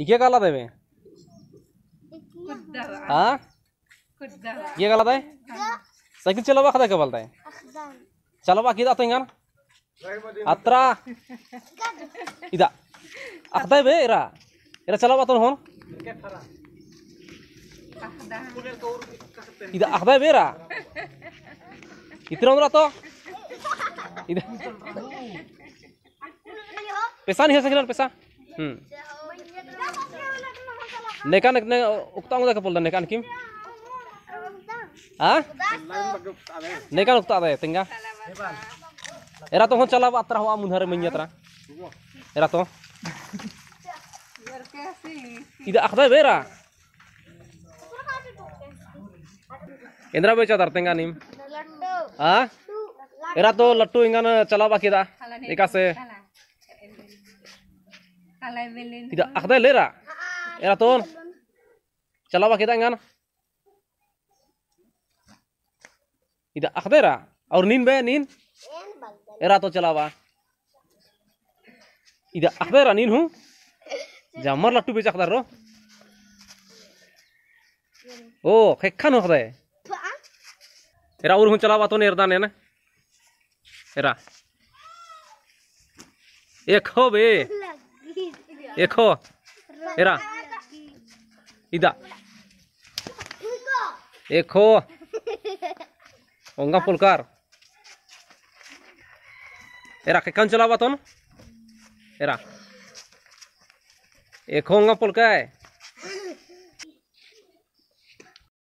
ये गलत है हाँ ये गलत है साइकिल चलावा खदा क्या बोलता है चलावा किदा तो इंगन अत्रा इदा अखदा बे इरा इरा चलावा तो होन इदा अखदा बे इरा इतना उमरा तो इदा पैसा नहीं है साइकिल पैसा हम्म Nekan nek uktang udah kepulang, da nekan kim? Ah? Nekan ukta da tengga. Era toh hon chala atra hoa munhar menyatra. Era toh? Ida akda bera. Indra becha dar tengga nim. Ah? Era toh lattu ingan chala bakida. Ikase. Tidak akda lera. Era ton. apa kita ngana. Ida akhdera. Aur nin be nin. Era to apa? Ida akhdera nin hu. Jamar latu be chakdar ro. Oh, khekhan ho khade. Era aur hun chalaba ton erdan ena. Era. Ya, Ekho be. Ekho. Era. इदा देखो ओंगा पुलकार एरा के कौन चलावा तुम एरा एक होंगा पुलका है